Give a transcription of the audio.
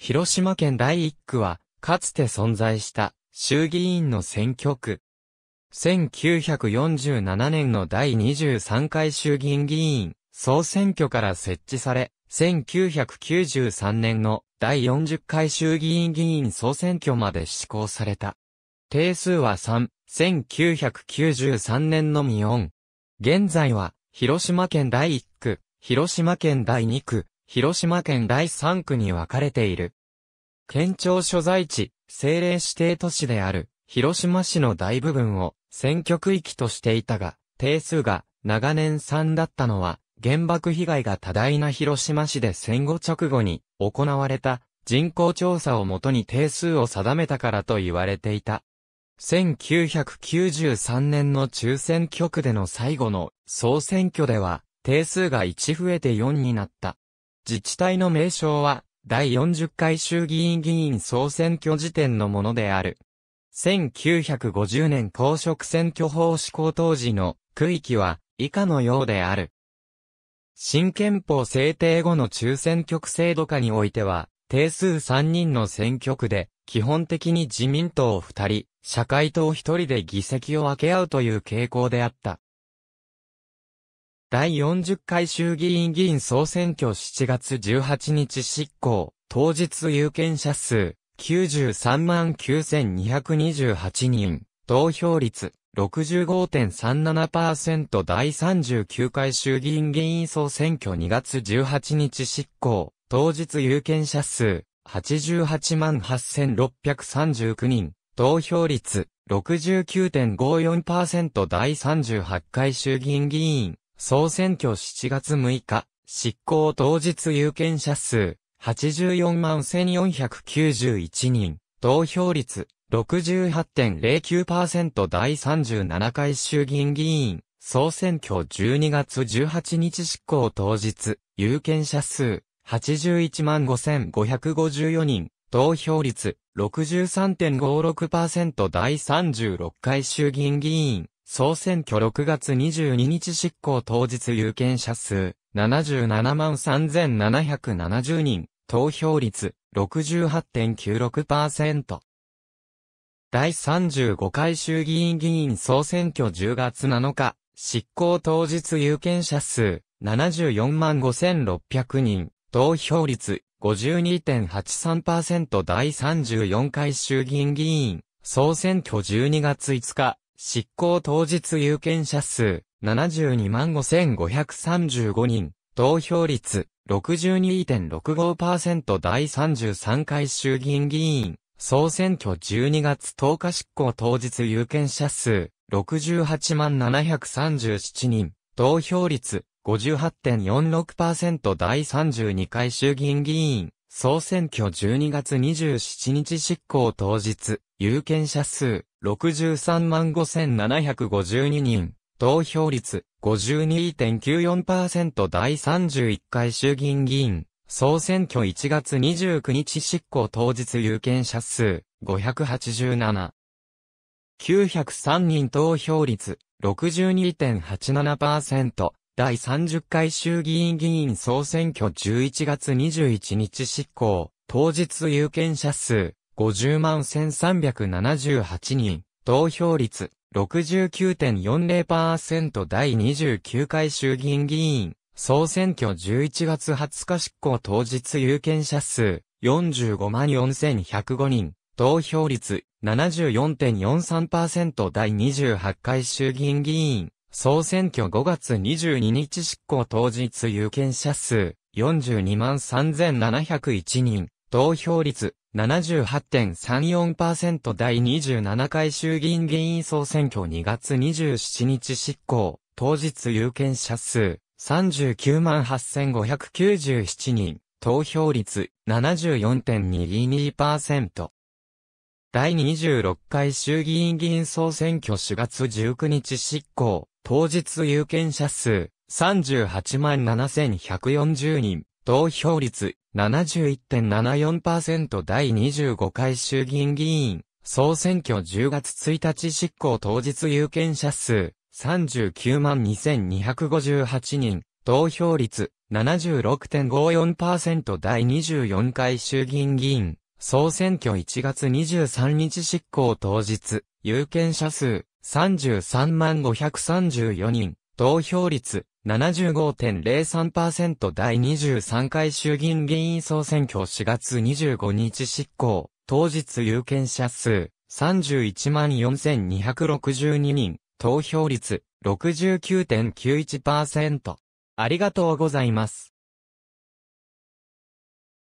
広島県第1区は、かつて存在した衆議院の選挙区。1947年の第23回衆議院議員総選挙から設置され、1993年の第40回衆議院議員総選挙まで施行された。定数は3、1993年のみ4。現在は、広島県第1区、広島県第2区、広島県第3区に分かれている。県庁所在地、政令指定都市である、広島市の大部分を選挙区域としていたが、定数が長年3だったのは、原爆被害が多大な広島市で戦後直後に行われた人口調査をもとに定数を定めたからと言われていた。1993年の中選挙区での最後の総選挙では、定数が1増えて4になった。自治体の名称は、第40回衆議院議員総選挙時点のものである。1950年公職選挙法施行当時の区域は以下のようである。新憲法制定後の中選挙区制度下においては、定数3人の選挙区で、基本的に自民党2人、社会党1人で議席を分け合うという傾向であった。第40回衆議院議員総選挙7月18日執行、当日有権者数93万9228人、投票率65.37%第39回衆議院議員総選挙2月18日執行、当日有権者数88万8639人、投票率69.54%第38回衆議院議員総選挙7月6日、執行当日有権者数、84万1491人、投票率、68.09%第37回衆議院議員、総選挙12月18日執行当日、有権者数、81万5554人、投票率63.56%第36回衆議院議員、総選挙6月22日執行当日有権者数77万3770人、投票率68.96%。第35回衆議院議員総選挙10月7日、執行当日有権者数74万5600人、投票率52.83%第34回衆議院議員、総選挙12月5日、執行当日有権者数725,535万人、投票率62.65%第33回衆議院議員、総選挙12月10日執行当日有権者数6 8万7 3 7人、投票率58.46%第32回衆議院議員、総選挙12月27日執行当日、有権者数63万5752人、投票率52.94%第31回衆議院議員、総選挙1月29日執行当日有権者数587。903人投票率62.87%、第30回衆議院議員総選挙11月21日執行、当日有権者数50万1378人、投票率69.40%第29回衆議院議員総選挙11月20日執行当日有権者数45万4105人、投票率74.43%第28回衆議院議員総選挙5月22日執行当日有権者数42万3701人、投票率78.34%第27回衆議院議員総選挙2月27日執行、当日有権者数39万8597人、投票率74.22%。第26回衆議院議員総選挙4月19日執行、当日有権者数38万7140人、投票率71.74%第25回衆議院議員、総選挙10月1日執行当日有権者数39万2258人、投票率76.54%第24回衆議院議員、総選挙1月23日執行当日、有権者数33万534人、投票率75.03%第23回衆議院議員総選挙4月25日執行、当日有権者数31万4262人、投票率69.91%。ありがとうございます。